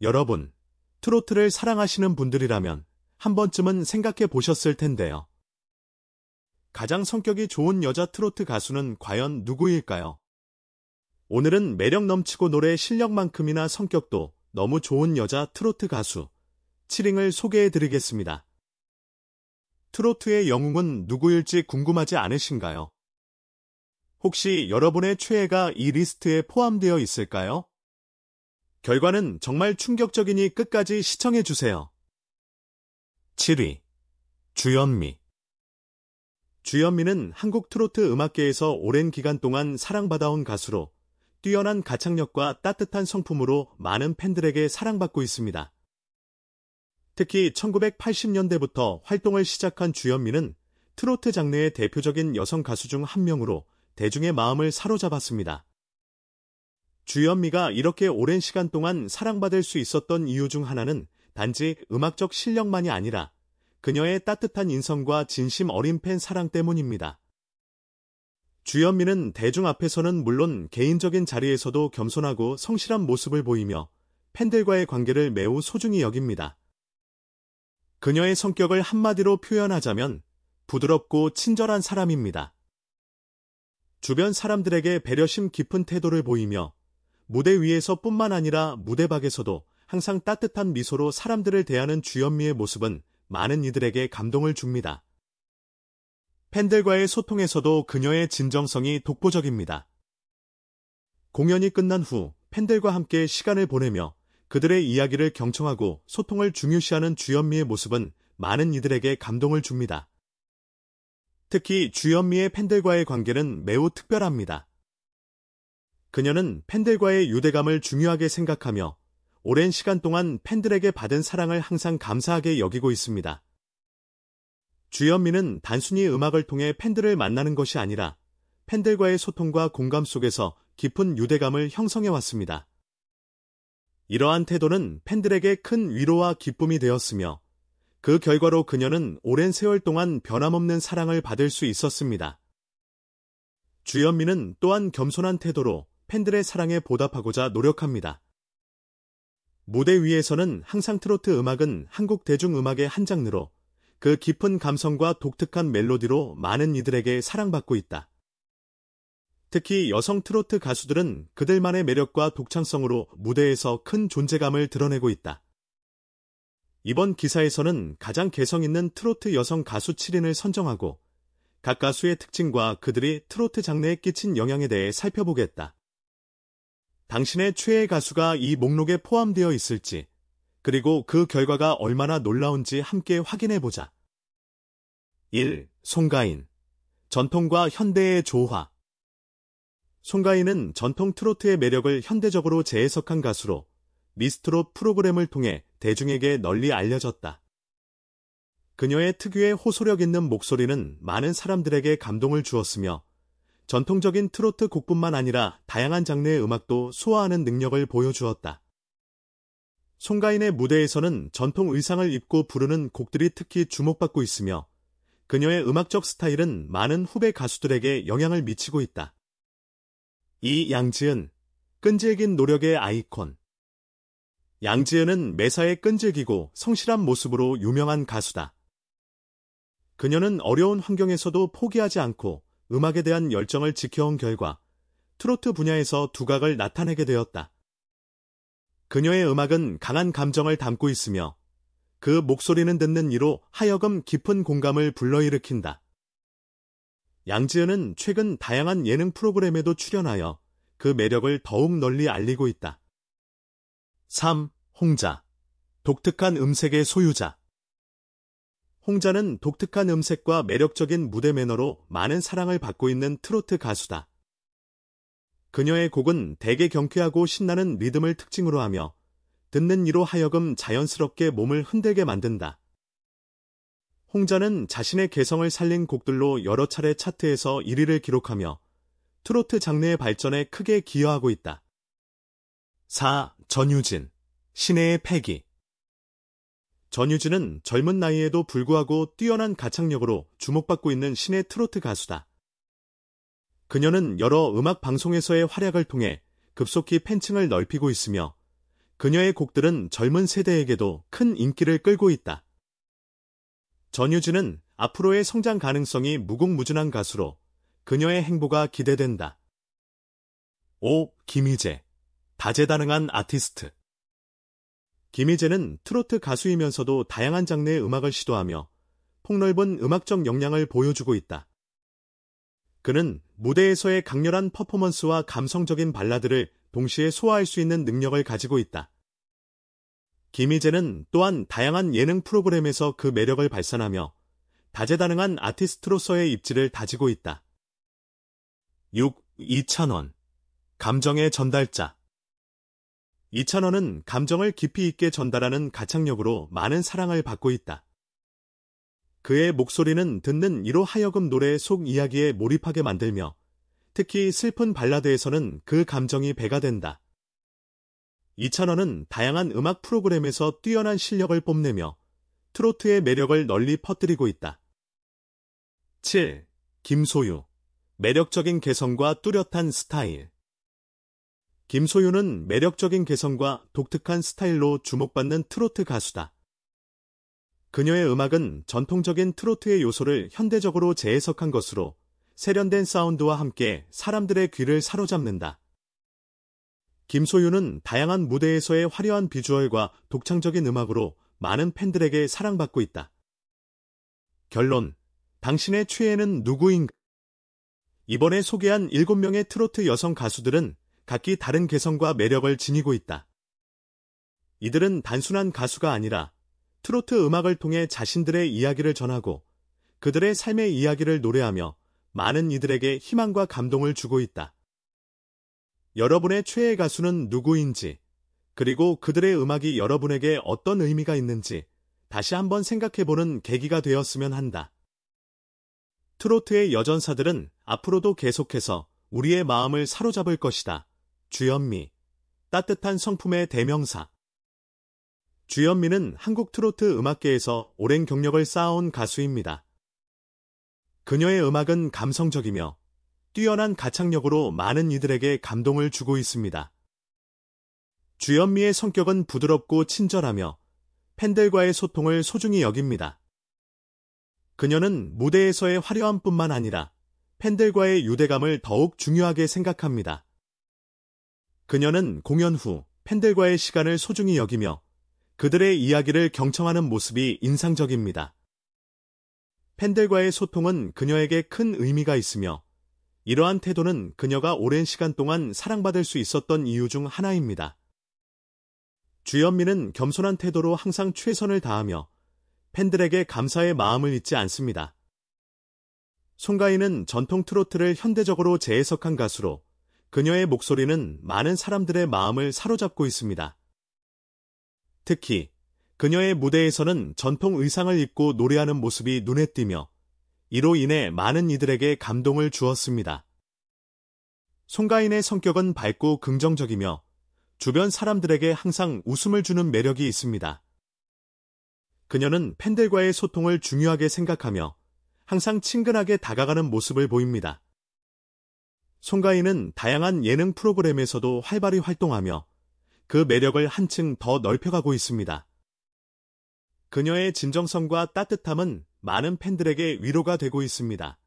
여러분, 트로트를 사랑하시는 분들이라면 한 번쯤은 생각해 보셨을 텐데요. 가장 성격이 좋은 여자 트로트 가수는 과연 누구일까요? 오늘은 매력 넘치고 노래 실력만큼이나 성격도 너무 좋은 여자 트로트 가수 7링을 소개해 드리겠습니다. 트로트의 영웅은 누구일지 궁금하지 않으신가요? 혹시 여러분의 최애가 이 리스트에 포함되어 있을까요? 결과는 정말 충격적이니 끝까지 시청해주세요. 7위 주현미 주현미는 한국 트로트 음악계에서 오랜 기간 동안 사랑받아온 가수로 뛰어난 가창력과 따뜻한 성품으로 많은 팬들에게 사랑받고 있습니다. 특히 1980년대부터 활동을 시작한 주현미는 트로트 장르의 대표적인 여성 가수 중 한 명으로 대중의 마음을 사로잡았습니다. 주현미가 이렇게 오랜 시간 동안 사랑받을 수 있었던 이유 중 하나는 단지 음악적 실력만이 아니라 그녀의 따뜻한 인성과 진심 어린 팬 사랑 때문입니다. 주현미는 대중 앞에서는 물론 개인적인 자리에서도 겸손하고 성실한 모습을 보이며 팬들과의 관계를 매우 소중히 여깁니다. 그녀의 성격을 한마디로 표현하자면 부드럽고 친절한 사람입니다. 주변 사람들에게 배려심 깊은 태도를 보이며 무대 위에서뿐만 아니라 무대 밖에서도 항상 따뜻한 미소로 사람들을 대하는 주현미의 모습은 많은 이들에게 감동을 줍니다. 팬들과의 소통에서도 그녀의 진정성이 독보적입니다. 공연이 끝난 후 팬들과 함께 시간을 보내며 그들의 이야기를 경청하고 소통을 중요시하는 주현미의 모습은 많은 이들에게 감동을 줍니다. 특히 주현미의 팬들과의 관계는 매우 특별합니다. 그녀는 팬들과의 유대감을 중요하게 생각하며 오랜 시간 동안 팬들에게 받은 사랑을 항상 감사하게 여기고 있습니다. 주현미는 단순히 음악을 통해 팬들을 만나는 것이 아니라 팬들과의 소통과 공감 속에서 깊은 유대감을 형성해 왔습니다. 이러한 태도는 팬들에게 큰 위로와 기쁨이 되었으며 그 결과로 그녀는 오랜 세월 동안 변함없는 사랑을 받을 수 있었습니다. 주현미는 또한 겸손한 태도로 팬들의 사랑에 보답하고자 노력합니다. 무대 위에서는 항상 트로트 음악은 한국 대중음악의 한 장르로 그 깊은 감성과 독특한 멜로디로 많은 이들에게 사랑받고 있다. 특히 여성 트로트 가수들은 그들만의 매력과 독창성으로 무대에서 큰 존재감을 드러내고 있다. 이번 기사에서는 가장 개성 있는 트로트 여성 가수 7인을 선정하고 각 가수의 특징과 그들이 트로트 장르에 끼친 영향에 대해 살펴보겠다. 당신의 최애 가수가 이 목록에 포함되어 있을지, 그리고 그 결과가 얼마나 놀라운지 함께 확인해보자. 1. 송가인 전통과 현대의 조화 송가인은 전통 트로트의 매력을 현대적으로 재해석한 가수로 미스트롯 프로그램을 통해 대중에게 널리 알려졌다. 그녀의 특유의 호소력 있는 목소리는 많은 사람들에게 감동을 주었으며 전통적인 트로트 곡뿐만 아니라 다양한 장르의 음악도 소화하는 능력을 보여주었다. 송가인의 무대에서는 전통 의상을 입고 부르는 곡들이 특히 주목받고 있으며 그녀의 음악적 스타일은 많은 후배 가수들에게 영향을 미치고 있다. 이 양지은, 끈질긴 노력의 아이콘. 양지은은 매사에 끈질기고 성실한 모습으로 유명한 가수다. 그녀는 어려운 환경에서도 포기하지 않고 음악에 대한 열정을 지켜온 결과 트로트 분야에서 두각을 나타내게 되었다. 그녀의 음악은 강한 감정을 담고 있으며 그 목소리는 듣는 이로 하여금 깊은 공감을 불러일으킨다. 양지은은 최근 다양한 예능 프로그램에도 출연하여 그 매력을 더욱 널리 알리고 있다. 3. 홍자 독특한 음색의 소유자 홍자는 독특한 음색과 매력적인 무대 매너로 많은 사랑을 받고 있는 트로트 가수다. 그녀의 곡은 대개 경쾌하고 신나는 리듬을 특징으로 하며 듣는 이로 하여금 자연스럽게 몸을 흔들게 만든다. 홍자는 자신의 개성을 살린 곡들로 여러 차례 차트에서 1위를 기록하며 트로트 장르의 발전에 크게 기여하고 있다. 4. 전유진, 신혜의 패기 전유진은 젊은 나이에도 불구하고 뛰어난 가창력으로 주목받고 있는 신의 트로트 가수다. 그녀는 여러 음악 방송에서의 활약을 통해 급속히 팬층을 넓히고 있으며 그녀의 곡들은 젊은 세대에게도 큰 인기를 끌고 있다. 전유진은 앞으로의 성장 가능성이 무궁무진한 가수로 그녀의 행보가 기대된다. 5. 김희재 다재다능한 아티스트 김희재는 트로트 가수이면서도 다양한 장르의 음악을 시도하며 폭넓은 음악적 역량을 보여주고 있다. 그는 무대에서의 강렬한 퍼포먼스와 감성적인 발라드를 동시에 소화할 수 있는 능력을 가지고 있다. 김희재는 또한 다양한 예능 프로그램에서 그 매력을 발산하며 다재다능한 아티스트로서의 입지를 다지고 있다. 6. 이찬원 감정의 전달자 이찬원은 감정을 깊이 있게 전달하는 가창력으로 많은 사랑을 받고 있다. 그의 목소리는 듣는 이로 하여금 노래속 이야기에 몰입하게 만들며 특히 슬픈 발라드에서는 그 감정이 배가 된다. 이찬원은 다양한 음악 프로그램에서 뛰어난 실력을 뽐내며 트로트의 매력을 널리 퍼뜨리고 있다. 7. 김소유 매력적인 개성과 뚜렷한 스타일 김소윤은 매력적인 개성과 독특한 스타일로 주목받는 트로트 가수다. 그녀의 음악은 전통적인 트로트의 요소를 현대적으로 재해석한 것으로 세련된 사운드와 함께 사람들의 귀를 사로잡는다. 김소윤은 다양한 무대에서의 화려한 비주얼과 독창적인 음악으로 많은 팬들에게 사랑받고 있다. 결론 당신의 최애는 누구인가? 이번에 소개한 7명의 트로트 여성 가수들은 각기 다른 개성과 매력을 지니고 있다. 이들은 단순한 가수가 아니라 트로트 음악을 통해 자신들의 이야기를 전하고 그들의 삶의 이야기를 노래하며 많은 이들에게 희망과 감동을 주고 있다. 여러분의 최애 가수는 누구인지, 그리고 그들의 음악이 여러분에게 어떤 의미가 있는지 다시 한번 생각해보는 계기가 되었으면 한다. 트로트의 여전사들은 앞으로도 계속해서 우리의 마음을 사로잡을 것이다. 주현미, 따뜻한 성품의 대명사. 주현미는 한국 트로트 음악계에서 오랜 경력을 쌓아온 가수입니다. 그녀의 음악은 감성적이며 뛰어난 가창력으로 많은 이들에게 감동을 주고 있습니다. 주현미의 성격은 부드럽고 친절하며 팬들과의 소통을 소중히 여깁니다. 그녀는 무대에서의 화려함뿐만 아니라 팬들과의 유대감을 더욱 중요하게 생각합니다. 그녀는 공연 후 팬들과의 시간을 소중히 여기며 그들의 이야기를 경청하는 모습이 인상적입니다. 팬들과의 소통은 그녀에게 큰 의미가 있으며 이러한 태도는 그녀가 오랜 시간 동안 사랑받을 수 있었던 이유 중 하나입니다. 주현미는 겸손한 태도로 항상 최선을 다하며 팬들에게 감사의 마음을 잊지 않습니다. 송가인은 전통 트로트를 현대적으로 재해석한 가수로 그녀의 목소리는 많은 사람들의 마음을 사로잡고 있습니다. 특히 그녀의 무대에서는 전통 의상을 입고 노래하는 모습이 눈에 띄며 이로 인해 많은 이들에게 감동을 주었습니다. 송가인의 성격은 밝고 긍정적이며 주변 사람들에게 항상 웃음을 주는 매력이 있습니다. 그녀는 팬들과의 소통을 중요하게 생각하며 항상 친근하게 다가가는 모습을 보입니다. 송가인은 다양한 예능 프로그램에서도 활발히 활동하며 그 매력을 한층 더 넓혀가고 있습니다. 그녀의 진정성과 따뜻함은 많은 팬들에게 위로가 되고 있습니다.